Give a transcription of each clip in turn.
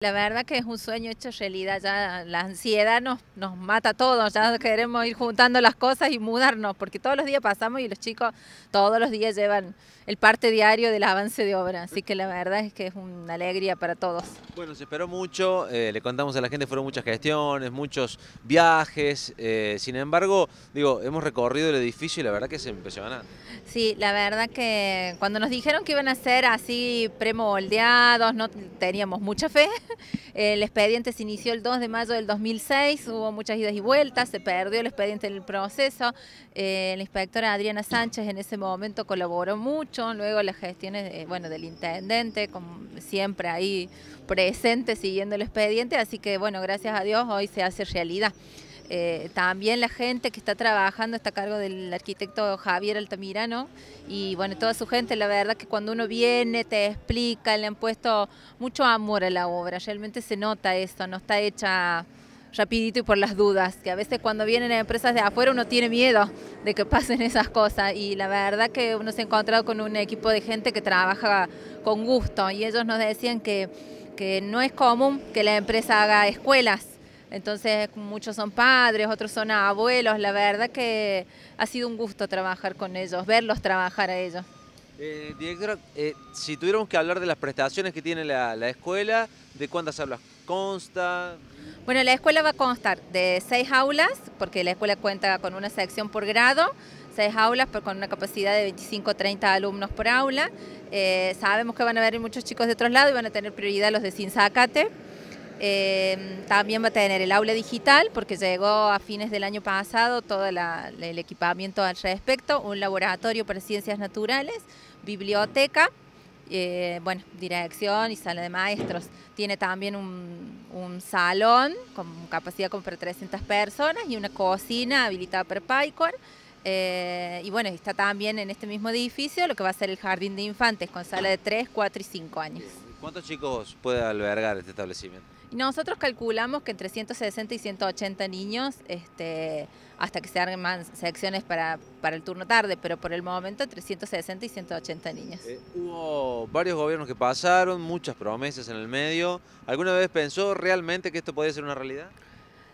La verdad que es un sueño hecho realidad, ya la ansiedad nos, nos mata a todos, ya queremos ir juntando las cosas y mudarnos, porque todos los días pasamos y los chicos todos los días llevan el parte diario del avance de obra, así que la verdad es que es una alegría para todos. Bueno, se esperó mucho, eh, le contamos a la gente, fueron muchas gestiones, muchos viajes, eh, sin embargo, digo, hemos recorrido el edificio y la verdad que se impresionante. Sí, la verdad que cuando nos dijeron que iban a ser así premoldeados, no teníamos mucha fe, el expediente se inició el 2 de mayo del 2006, hubo muchas idas y vueltas, se perdió el expediente en el proceso. Eh, la inspectora Adriana Sánchez en ese momento colaboró mucho, luego las gestiones eh, bueno, del intendente, como siempre ahí presente siguiendo el expediente, así que bueno, gracias a Dios hoy se hace realidad. Eh, también la gente que está trabajando está a cargo del arquitecto Javier Altamirano y bueno, toda su gente, la verdad que cuando uno viene te explica, le han puesto mucho amor a la obra, realmente se nota esto, no está hecha rapidito y por las dudas, que a veces cuando vienen empresas de afuera uno tiene miedo de que pasen esas cosas y la verdad que uno se ha encontrado con un equipo de gente que trabaja con gusto y ellos nos decían que, que no es común que la empresa haga escuelas entonces muchos son padres, otros son abuelos. La verdad que ha sido un gusto trabajar con ellos, verlos trabajar a ellos. Eh, directora, eh, si tuviéramos que hablar de las prestaciones que tiene la, escuela, ¿de cuántas aulas consta? Bueno, la escuela va a constar de seis aulas, porque la escuela cuenta con una sección por grado, seis aulas pero con una capacidad de 25 o 30 alumnos por aula. Eh, sabemos que van a haber muchos chicos de otros lados y van a tener prioridad los de Sinzacate. Em, también va a tener el aula digital, porque llegó a fines del año pasado todo el equipamiento al respecto, un laboratorio para ciencias naturales, biblioteca, eh, bueno, dirección y sala de maestros. Tiene también un, salón con capacidad como para 300 personas y una cocina habilitada por PyCor. Eh, y bueno, está también en este mismo edificio lo que va a ser el jardín de infantes con sala de 3, 4 y 5 años. ¿Cuántos chicos puede albergar este establecimiento? Nosotros calculamos que entre 160 y 180 niños, este, hasta que se hagan más secciones para, el turno tarde, pero por el momento entre 160 y 180 niños. Eh, hubo varios gobiernos que pasaron, muchas promesas en el medio. ¿Alguna vez pensó realmente que esto podía ser una realidad?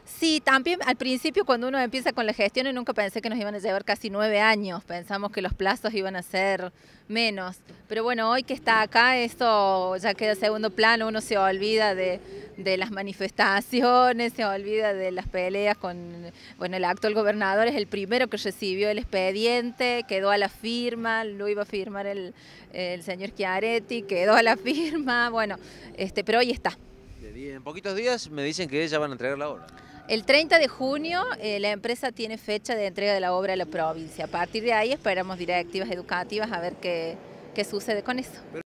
Sí, también al principio cuando uno empieza con la gestión, nunca pensé que nos iban a llevar casi nueve años, pensamos que los plazos iban a ser menos, pero bueno, hoy que está acá, esto ya queda segundo plano, uno se olvida de, de las manifestaciones, se olvida de las peleas con, bueno, el actual gobernador es el primero que recibió el expediente, quedó a la firma, lo iba a firmar el, el señor Chiaretti, quedó a la firma, bueno, este, pero hoy está. En poquitos días me dicen que ya van a entregar la obra. El 30 de junio eh, la empresa tiene fecha de entrega de la obra a la provincia. A partir de ahí esperamos directivas educativas a ver qué, qué sucede con eso.